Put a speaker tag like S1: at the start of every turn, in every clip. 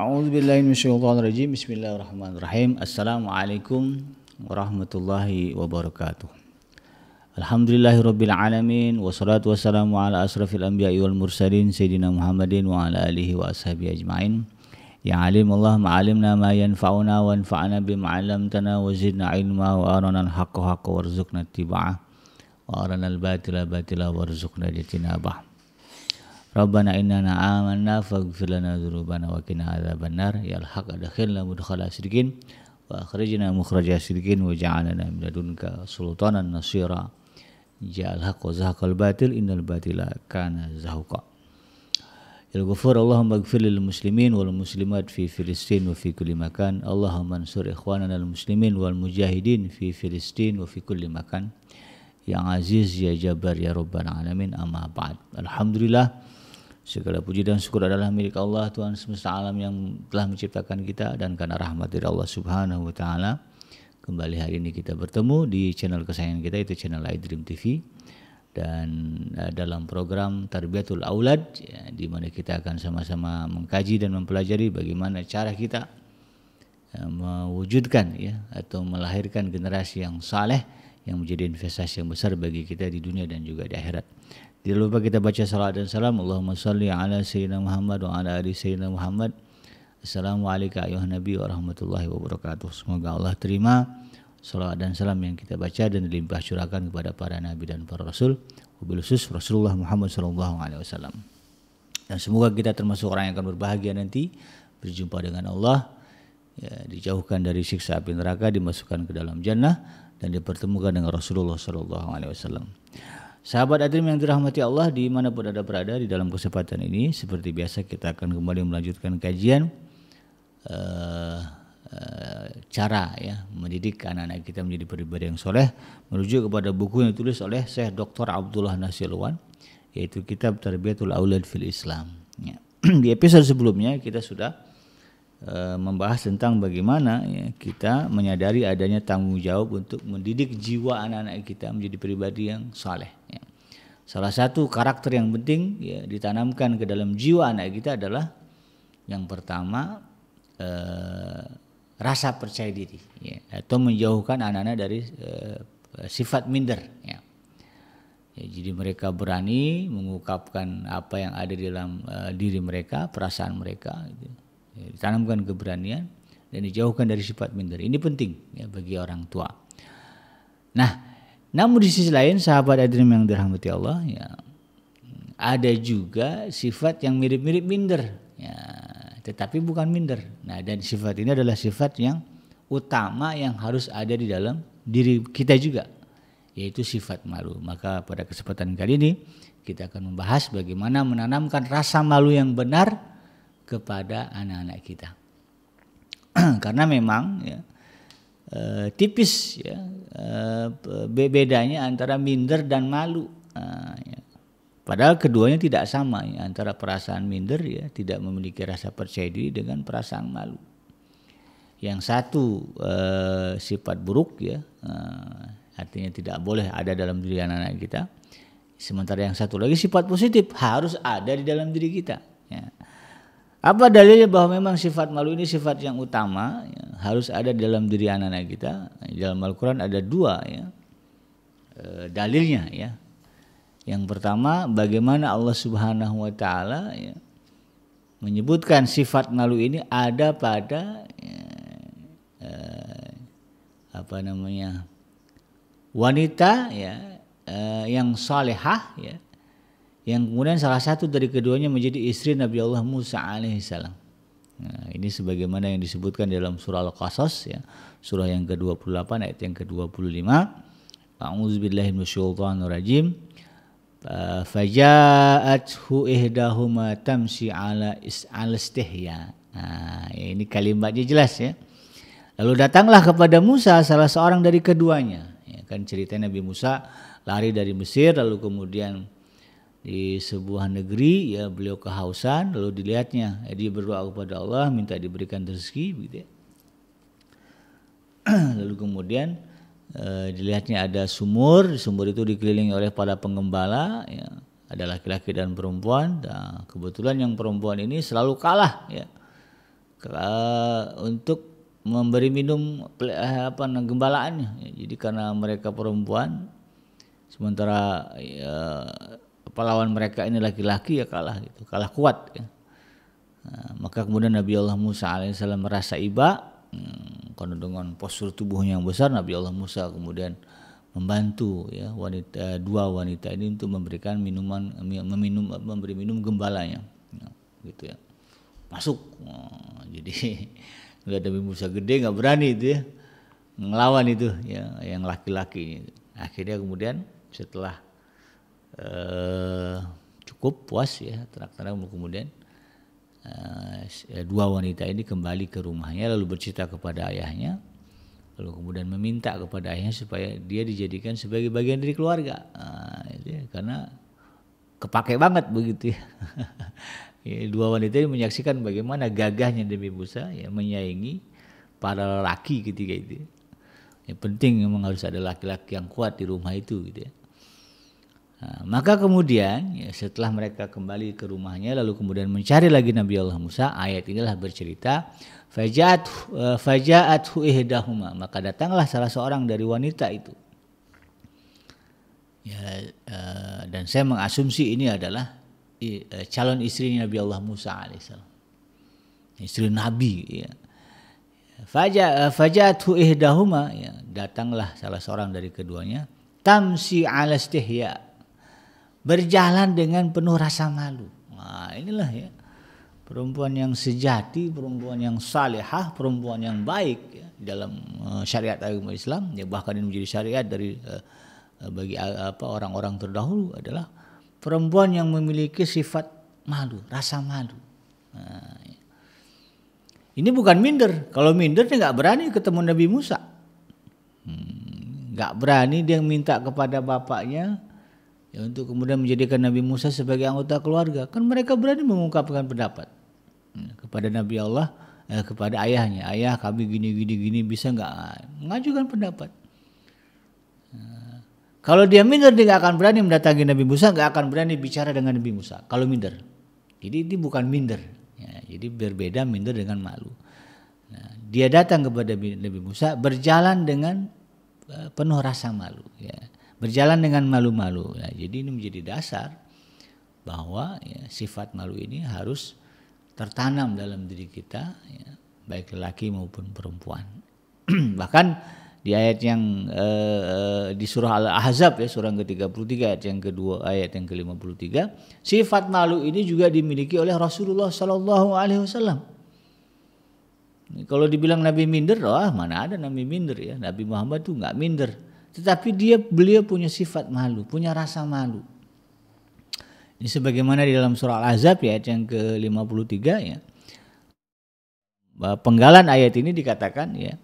S1: أعوذ بالله من الشيطان الرجيم بسم الله الرحمن الرحيم السلام عليكم ورحمة الله وبركاته الحمد لله رب العالمين والصلاة والسلام على أشرف الأنبياء والمرسلين سيدنا محمد وعلى آله وأصحابه أجمعين يا عليم الله ما علمنا ما ينفعنا وانفعنا بما علمتنا وزدنا علما وأرنا الحق حقا وارزقنا اتباعه وأرنا الباطل باطلا وارزقنا اجتنابه Rabbana innana amanna faghfir lana dzunubana wa qina adzabannar ya al adkhilna mudkhala sidqin wa akhrijna mukhraja sidqin wa ja'alna min ladunka sultanan nasira ya haq wa batil innal batila kana zahuqa Ya Ghafur Allahumma ighfir lil muslimin wal muslimat fi Filistin wa fi kulli makan Allahumma ansur ikhwanana al muslimin wal mujahidin fi Filistin wa fi kulli makan yang aziz ya jabar ya rabbal alamin amma ba'd alhamdulillah Segala puji dan syukur adalah milik Allah Tuhan semesta alam yang telah menciptakan kita dan karena rahmat dari Allah Subhanahu wa taala. Kembali hari ini kita bertemu di channel kesayangan kita itu channel iDream TV dan eh, dalam program Tarbiyatul Aulad ya, di mana kita akan sama-sama mengkaji dan mempelajari bagaimana cara kita ya, mewujudkan ya atau melahirkan generasi yang saleh yang menjadi investasi yang besar bagi kita di dunia dan juga di akhirat. Jangan lupa kita baca salat dan salam. Allahumma salli ala Sayyidina Muhammad wa ala ali Sayyidina Muhammad. Assalamualaikum ayuh ya Nabi wa wabarakatuh. Semoga Allah terima salat dan salam yang kita baca dan dilimpah curahkan kepada para nabi dan para rasul. khusus Rasulullah Muhammad sallallahu alaihi wasallam. Dan semoga kita termasuk orang yang akan berbahagia nanti berjumpa dengan Allah ya, dijauhkan dari siksa api neraka dimasukkan ke dalam jannah dan dipertemukan dengan Rasulullah sallallahu alaihi wasallam. Sahabat Adrim yang dirahmati Allah di dimanapun ada berada di dalam kesempatan ini seperti biasa kita akan kembali melanjutkan kajian uh, uh, cara ya mendidik anak-anak kita menjadi pribadi yang soleh merujuk kepada buku yang ditulis oleh Syekh Dr. Abdullah Nasirwan yaitu kitab Tarbiyatul Aulad fil Islam. Ya. di episode sebelumnya kita sudah uh, membahas tentang bagaimana ya, kita menyadari adanya tanggung jawab untuk mendidik jiwa anak-anak kita menjadi pribadi yang saleh Salah satu karakter yang penting ya, ditanamkan ke dalam jiwa anak kita adalah yang pertama eh, rasa percaya diri ya, atau menjauhkan anak-anak dari eh, sifat minder. Ya. Ya, jadi mereka berani mengungkapkan apa yang ada di dalam eh, diri mereka, perasaan mereka. Gitu. Ya, ditanamkan keberanian dan dijauhkan dari sifat minder. Ini penting ya, bagi orang tua. Nah namun di sisi lain sahabat Adrim yang dirahmati Allah ya ada juga sifat yang mirip-mirip minder ya tetapi bukan minder. Nah, dan sifat ini adalah sifat yang utama yang harus ada di dalam diri kita juga yaitu sifat malu. Maka pada kesempatan kali ini kita akan membahas bagaimana menanamkan rasa malu yang benar kepada anak-anak kita. Karena memang ya, uh, tipis ya uh, bedanya antara minder dan malu uh, ya. padahal keduanya tidak sama ya. antara perasaan minder ya tidak memiliki rasa percaya diri dengan perasaan malu yang satu uh, sifat buruk ya uh, artinya tidak boleh ada dalam diri anak-anak kita sementara yang satu lagi sifat positif harus ada di dalam diri kita ya apa dalilnya bahwa memang sifat malu ini sifat yang utama ya, harus ada dalam diri anak-anak kita. Dalam Al-Quran ada dua ya, e, dalilnya ya. Yang pertama bagaimana Allah Subhanahu Wa Taala ya, menyebutkan sifat malu ini ada pada ya, e, apa namanya wanita ya e, yang salehah ya yang kemudian salah satu dari keduanya menjadi istri Nabi Allah Musa alaihissalam. Nah, ini sebagaimana yang disebutkan dalam surah Al-Qasas ya, surah yang ke-28 ayat yang ke-25. A'udzubillahi minasyaitonir rajim. Faja'athu ihdahuma tamshi ala istihya. Nah, ya, ini kalimatnya jelas ya. Lalu datanglah kepada Musa salah seorang dari keduanya. Ya, kan ceritanya Nabi Musa lari dari Mesir lalu kemudian di sebuah negeri ya beliau kehausan lalu dilihatnya eh, dia berdoa kepada Allah minta diberikan rezeki begitu ya. lalu kemudian e, dilihatnya ada sumur sumur itu dikelilingi oleh para penggembala ya ada laki-laki dan perempuan nah, kebetulan yang perempuan ini selalu kalah ya Ke, untuk memberi minum eh, apa gembalaannya ya, jadi karena mereka perempuan sementara ya, pahlawan mereka ini laki-laki ya kalah gitu kalah kuat ya. nah, maka kemudian Nabi Allah Musa alaihissalam merasa iba hmm, karena dengan postur tubuhnya yang besar Nabi Allah Musa kemudian membantu ya wanita eh, dua wanita ini untuk memberikan minuman meminum memberi minum gembalanya ya, gitu ya masuk oh, jadi nggak ada Musa gede nggak berani itu ya ngelawan itu ya yang laki-laki akhirnya kemudian setelah eh, cukup puas ya terang-terang kemudian eh, eh, dua wanita ini kembali ke rumahnya lalu bercerita kepada ayahnya lalu kemudian meminta kepada ayahnya supaya dia dijadikan sebagai bagian dari keluarga nah, ya, karena kepake banget begitu ya. ya. dua wanita ini menyaksikan bagaimana gagahnya demi busa ya menyaingi para laki ketika itu ya, penting memang harus ada laki-laki yang kuat di rumah itu gitu ya Nah, maka kemudian ya, setelah mereka kembali ke rumahnya lalu kemudian mencari lagi Nabi Allah Musa ayat inilah bercerita fajat e, fajat ihdahuma maka datanglah salah seorang dari wanita itu ya e, dan saya mengasumsi ini adalah e, calon istri Nabi Allah Musa alaihissalam istri Nabi ya fajat fajat ihdahuma ya datanglah salah seorang dari keduanya tamsi alastihya berjalan dengan penuh rasa malu. Nah, inilah ya perempuan yang sejati, perempuan yang salehah, perempuan yang baik ya, dalam eh, syariat agama Islam. Ya bahkan ini menjadi syariat dari uh, bagi apa orang-orang terdahulu adalah perempuan yang memiliki sifat malu, rasa malu. Nah, ya. Ini bukan minder. Kalau minder dia nggak berani ketemu Nabi Musa. Hmm, nggak hmm, berani dia minta kepada bapaknya ya untuk kemudian menjadikan Nabi Musa sebagai anggota keluarga kan mereka berani mengungkapkan pendapat ya, kepada Nabi Allah eh, kepada ayahnya ayah kami gini gini gini bisa nggak ah, mengajukan pendapat ya, kalau dia minder dia nggak akan berani mendatangi Nabi Musa nggak akan berani bicara dengan Nabi Musa kalau minder jadi ini bukan minder ya, jadi berbeda minder dengan malu nah, dia datang kepada Nabi Musa berjalan dengan eh, penuh rasa malu ya berjalan dengan malu-malu. Ya, jadi ini menjadi dasar bahwa ya, sifat malu ini harus tertanam dalam diri kita, ya, baik laki maupun perempuan. Bahkan di ayat yang eh, eh, di surah Al-Ahzab ya surah ke-33 ayat yang kedua ayat yang ke-53 sifat malu ini juga dimiliki oleh Rasulullah sallallahu alaihi wasallam. Kalau dibilang Nabi minder, wah oh, mana ada Nabi minder ya. Nabi Muhammad tuh nggak minder tetapi dia beliau punya sifat malu, punya rasa malu. Ini sebagaimana di dalam surah Al-Azab ya ayat yang ke-53 ya. Penggalan ayat ini dikatakan ya.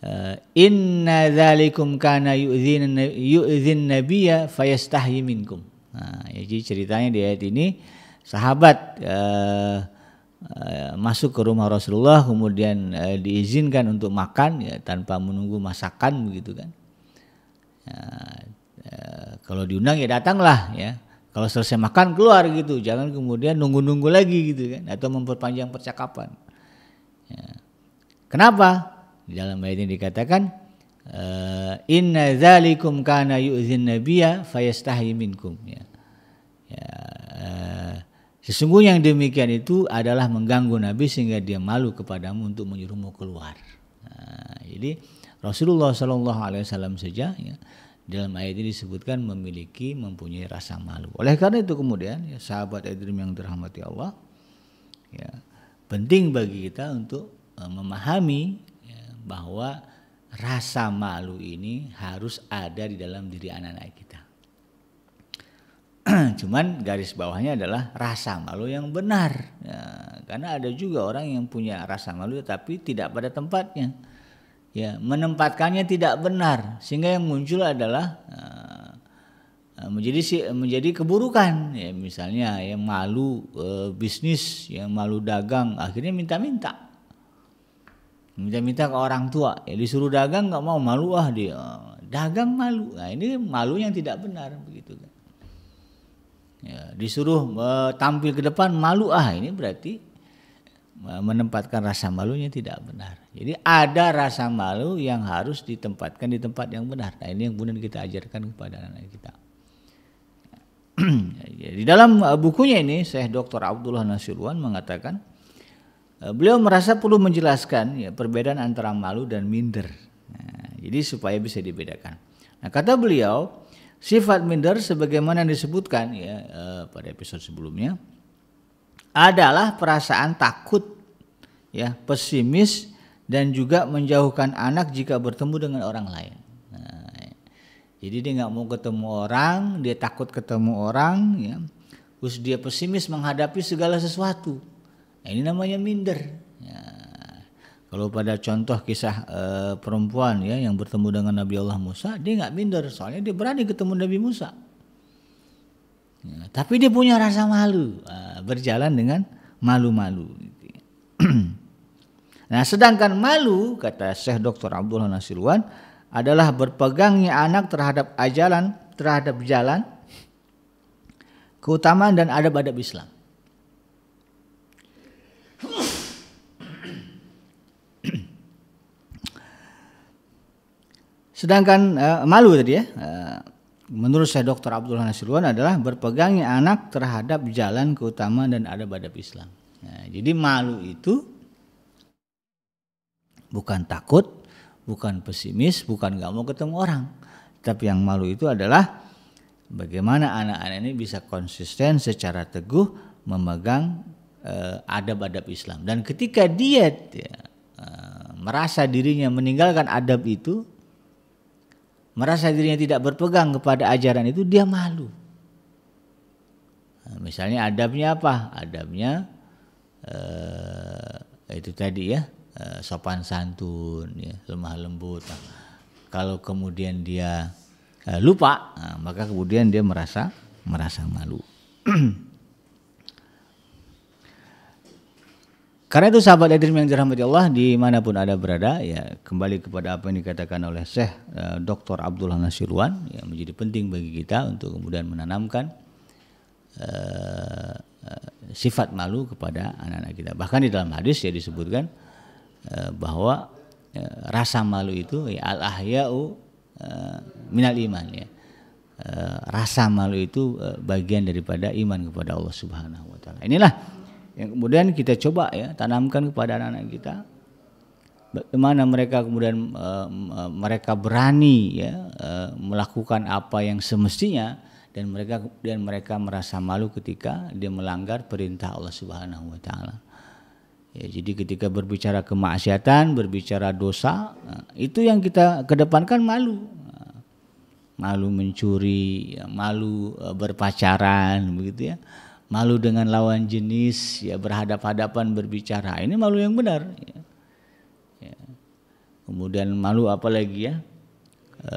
S1: Eh, Inna dzalikum kana yu'dhin nabiyya fayastahyi minkum. Nah, ya, jadi ceritanya di ayat ini sahabat eh, eh, masuk ke rumah Rasulullah kemudian diizinkan untuk makan ya tanpa menunggu masakan begitu kan Eh, eh, kalau diundang ya datanglah ya. Kalau selesai makan keluar gitu, jangan kemudian nunggu-nunggu lagi gitu kan atau memperpanjang percakapan. Ya. Kenapa? Di dalam ayat ini dikatakan eh, inna zalikum kana yu'zin nabiyya fayastahi minkum ya. ya sesungguhnya yang demikian itu adalah mengganggu nabi sehingga dia malu kepadamu untuk menyuruhmu keluar. Nah, jadi Rasulullah Shallallahu Alaihi Wasallam saja ya, dalam ayat ini disebutkan memiliki mempunyai rasa malu. Oleh karena itu kemudian ya, sahabat Edrim yang dirahmati Allah, ya, penting bagi kita untuk uh, memahami ya, bahwa rasa malu ini harus ada di dalam diri anak-anak kita. Cuman garis bawahnya adalah rasa malu yang benar, ya, karena ada juga orang yang punya rasa malu tapi tidak pada tempatnya ya menempatkannya tidak benar sehingga yang muncul adalah uh, menjadi menjadi keburukan ya misalnya yang malu uh, bisnis yang malu dagang akhirnya minta-minta minta-minta ke orang tua ya disuruh dagang nggak mau malu ah dia dagang malu nah ini malu yang tidak benar begitu kan. ya, disuruh uh, tampil ke depan malu ah ini berarti menempatkan rasa malunya tidak benar. Jadi ada rasa malu yang harus ditempatkan di tempat yang benar. Nah ini yang kemudian kita ajarkan kepada anak-anak kita. Ya, di dalam e, bukunya ini Syekh Dr. Abdullah Nasirwan mengatakan e, beliau merasa perlu menjelaskan ya, perbedaan antara malu dan minder. Nah, jadi supaya bisa dibedakan. Nah, kata beliau sifat minder sebagaimana disebutkan ya e, pada episode sebelumnya adalah perasaan takut, ya, pesimis dan juga menjauhkan anak jika bertemu dengan orang lain. Nah, jadi dia nggak mau ketemu orang, dia takut ketemu orang, ya. Terus dia pesimis menghadapi segala sesuatu. Nah, ini namanya minder. Ya. Kalau pada contoh kisah e, perempuan ya yang bertemu dengan Nabi Allah Musa, dia nggak minder, soalnya dia berani ketemu Nabi Musa. Nah, tapi dia punya rasa malu, ah, berjalan dengan malu-malu. nah, sedangkan malu, kata Syekh Dr. Abdullah Nasirwan, adalah berpegangnya anak terhadap ajalan, terhadap jalan, keutamaan dan adab-adab Islam. Sedangkan eh, malu tadi ya, eh, menurut saya Dr. Abdul Nasirwan adalah berpegangnya anak terhadap jalan keutamaan dan adab adab Islam. Nah, jadi malu itu bukan takut, bukan pesimis, bukan nggak mau ketemu orang, tapi yang malu itu adalah bagaimana anak-anak ini bisa konsisten secara teguh memegang adab-adab eh, Islam. Dan ketika dia ya, eh, merasa dirinya meninggalkan adab itu, merasa dirinya tidak berpegang kepada ajaran itu dia malu. Nah, misalnya adabnya apa? Adabnya eh, itu tadi ya eh, sopan santun, ya, lemah lembut. Nah, kalau kemudian dia eh, lupa, nah, maka kemudian dia merasa merasa malu. Karena itu sahabat Edrim yang dirahmati Allah dimanapun ada berada ya kembali kepada apa yang dikatakan oleh Syekh e, Dr. Abdullah Nasirwan yang menjadi penting bagi kita untuk kemudian menanamkan uh, sifat malu kepada anak-anak kita. Bahkan di dalam hadis ya disebutkan uh, bahwa uh, rasa malu itu ya, al ahya'u uh, minal iman ya. rasa malu itu bagian daripada iman kepada Allah Subhanahu wa taala. Inilah yang kemudian kita coba ya tanamkan kepada anak-anak kita bagaimana mereka kemudian e, mereka berani ya e, melakukan apa yang semestinya dan mereka dan mereka merasa malu ketika dia melanggar perintah Allah Subhanahu wa taala. Ya, jadi ketika berbicara kemaksiatan, berbicara dosa, itu yang kita kedepankan malu. Malu mencuri, ya, malu berpacaran begitu ya malu dengan lawan jenis ya berhadap-hadapan berbicara ini malu yang benar ya. Ya. kemudian malu apa lagi ya e,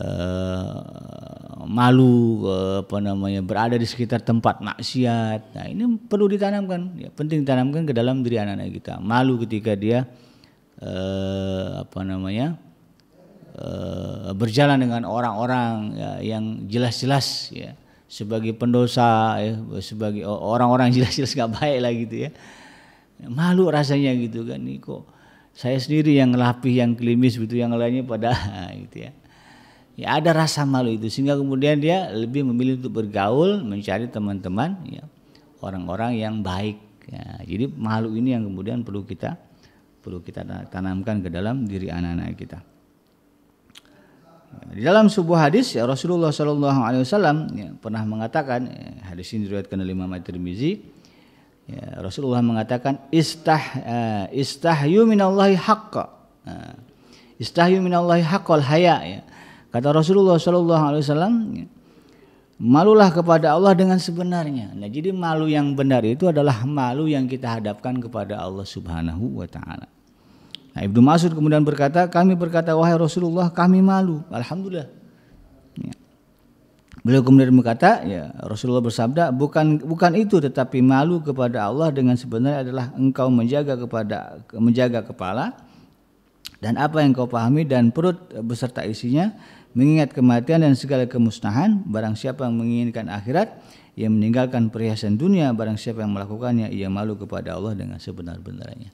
S1: malu eh, apa namanya berada di sekitar tempat maksiat nah ini perlu ditanamkan ya penting ditanamkan ke dalam diri anak-anak kita malu ketika dia e, apa namanya e, berjalan dengan orang-orang ya, yang jelas-jelas ya sebagai pendosa ya, sebagai orang-orang jelas-jelas nggak baik lah gitu ya malu rasanya gitu kan ini kok saya sendiri yang lapih yang klimis gitu yang lainnya pada gitu ya ya ada rasa malu itu sehingga kemudian dia lebih memilih untuk bergaul mencari teman-teman ya orang-orang yang baik ya, jadi malu ini yang kemudian perlu kita perlu kita tanamkan ke dalam diri anak-anak kita di dalam sebuah hadis ya Rasulullah Shallallahu Alaihi Wasallam ya, pernah mengatakan ya, hadis ini diriwayatkan oleh Imam At-Tirmizi. Ya, Rasulullah mengatakan istah uh, istahyu minallahi haqqa. Uh, istahyu minallahi haqqal haya ya. Kata Rasulullah Shallallahu Alaihi Wasallam ya, malulah kepada Allah dengan sebenarnya. Nah, jadi malu yang benar itu adalah malu yang kita hadapkan kepada Allah Subhanahu wa taala. Nah, Ibnu Mas'ud kemudian berkata, kami berkata, wahai Rasulullah, kami malu. Alhamdulillah. Ya. Beliau kemudian berkata, ya Rasulullah bersabda, bukan bukan itu, tetapi malu kepada Allah dengan sebenarnya adalah engkau menjaga kepada menjaga kepala dan apa yang kau pahami dan perut beserta isinya, mengingat kematian dan segala kemusnahan. Barang siapa yang menginginkan akhirat, ia meninggalkan perhiasan dunia. Barang siapa yang melakukannya, ia malu kepada Allah dengan sebenar-benarnya.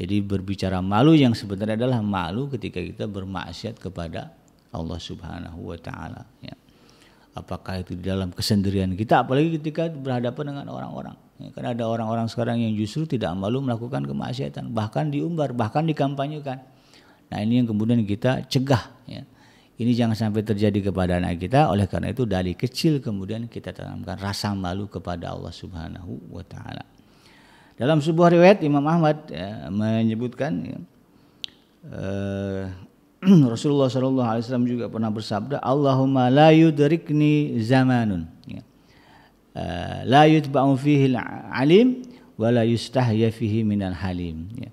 S1: Jadi berbicara malu yang sebenarnya adalah malu ketika kita bermaksiat kepada Allah Subhanahu wa taala ya. Apakah itu di dalam kesendirian kita apalagi ketika berhadapan dengan orang-orang. Ya, karena ada orang-orang sekarang yang justru tidak malu melakukan kemaksiatan, bahkan diumbar, bahkan dikampanyekan. Nah, ini yang kemudian kita cegah ya. Ini jangan sampai terjadi kepada anak kita. Oleh karena itu dari kecil kemudian kita tanamkan rasa malu kepada Allah Subhanahu wa taala. Dalam sebuah riwayat Imam Ahmad ya, menyebutkan ya, eh, Rasulullah Shallallahu Alaihi Wasallam juga pernah bersabda, Allahumma la yudrikni zamanun, ya. Uh, la yutba'u fihi alim, wa la yustahya fihi minal halim. Ya.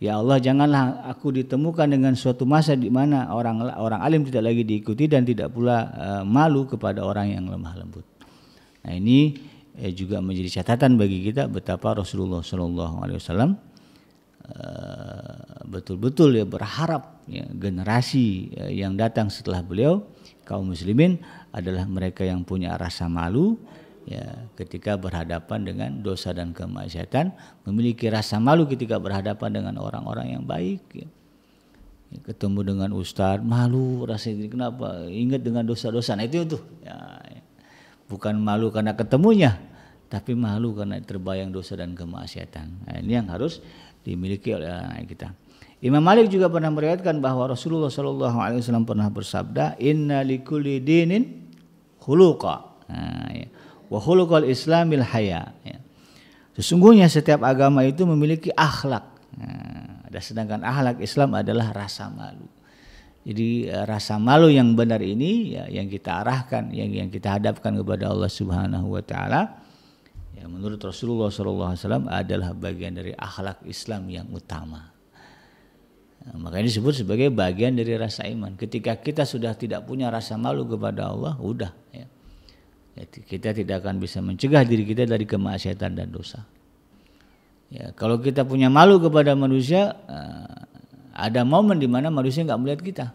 S1: ya Allah janganlah aku ditemukan dengan suatu masa di mana orang orang alim tidak lagi diikuti dan tidak pula uh, malu kepada orang yang lemah lembut. Nah ini ya juga menjadi catatan bagi kita betapa Rasulullah Shallallahu Alaihi Wasallam eh, betul-betul ya berharap ya, generasi eh, yang datang setelah beliau kaum muslimin adalah mereka yang punya rasa malu ya ketika berhadapan dengan dosa dan kemaksiatan memiliki rasa malu ketika berhadapan dengan orang-orang yang baik ya. ya ketemu dengan ustadz malu rasanya kenapa ingat dengan dosa-dosa nah itu tuh ya, ya bukan malu karena ketemunya tapi malu karena terbayang dosa dan kemaksiatan nah, ini yang harus dimiliki oleh anak kita Imam Malik juga pernah meriwayatkan bahwa Rasulullah Shallallahu Alaihi Wasallam pernah bersabda Inna likulli dinin huluqa nah, ya. islamil haya ya. sesungguhnya setiap agama itu memiliki akhlak nah, dan sedangkan akhlak Islam adalah rasa malu jadi eh, rasa malu yang benar ini ya, yang kita arahkan, yang yang kita hadapkan kepada Allah Subhanahu wa taala ya menurut Rasulullah sallallahu alaihi wasallam adalah bagian dari akhlak Islam yang utama. Nah, makanya disebut sebagai bagian dari rasa iman. Ketika kita sudah tidak punya rasa malu kepada Allah, udah ya. ya kita tidak akan bisa mencegah diri kita dari kemaksiatan dan dosa. Ya, kalau kita punya malu kepada manusia, eh, ada momen di mana manusia nggak melihat kita.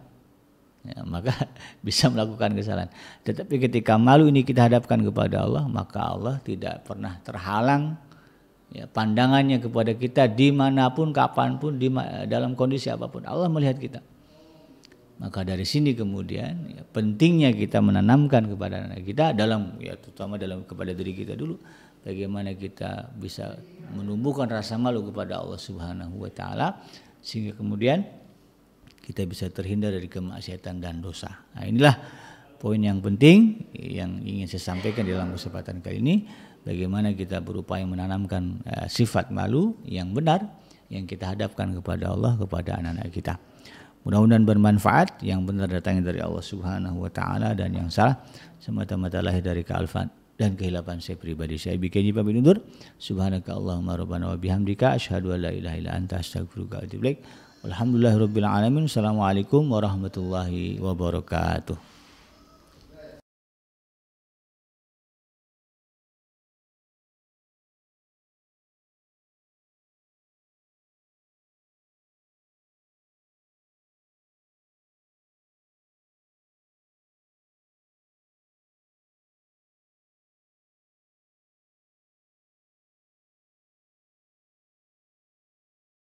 S1: Ya, maka bisa melakukan kesalahan. Tetapi ketika malu ini kita hadapkan kepada Allah, maka Allah tidak pernah terhalang ya, pandangannya kepada kita dimanapun, kapanpun, di dalam kondisi apapun. Allah melihat kita. Maka dari sini kemudian ya, pentingnya kita menanamkan kepada anak kita dalam ya terutama dalam kepada diri kita dulu bagaimana kita bisa menumbuhkan rasa malu kepada Allah Subhanahu wa taala sehingga kemudian kita bisa terhindar dari kemaksiatan dan dosa. Nah, inilah poin yang penting yang ingin saya sampaikan dalam kesempatan kali ini bagaimana kita berupaya menanamkan eh, sifat malu yang benar yang kita hadapkan kepada Allah kepada anak-anak kita. Mudah-mudahan bermanfaat yang benar datangnya dari Allah Subhanahu wa taala dan yang salah semata-mata lahir dari kealfan dan kehilapan saya pribadi. Saya bikin ini pamit undur. Subhanaka Allahumma rabbana wa bihamdika. asyhadu an la ilaha illa anta astaghfiruka wa atubu Alhamdulillahirabbil Alamin. Assalamualaikum warahmatullahi wabarakatuh.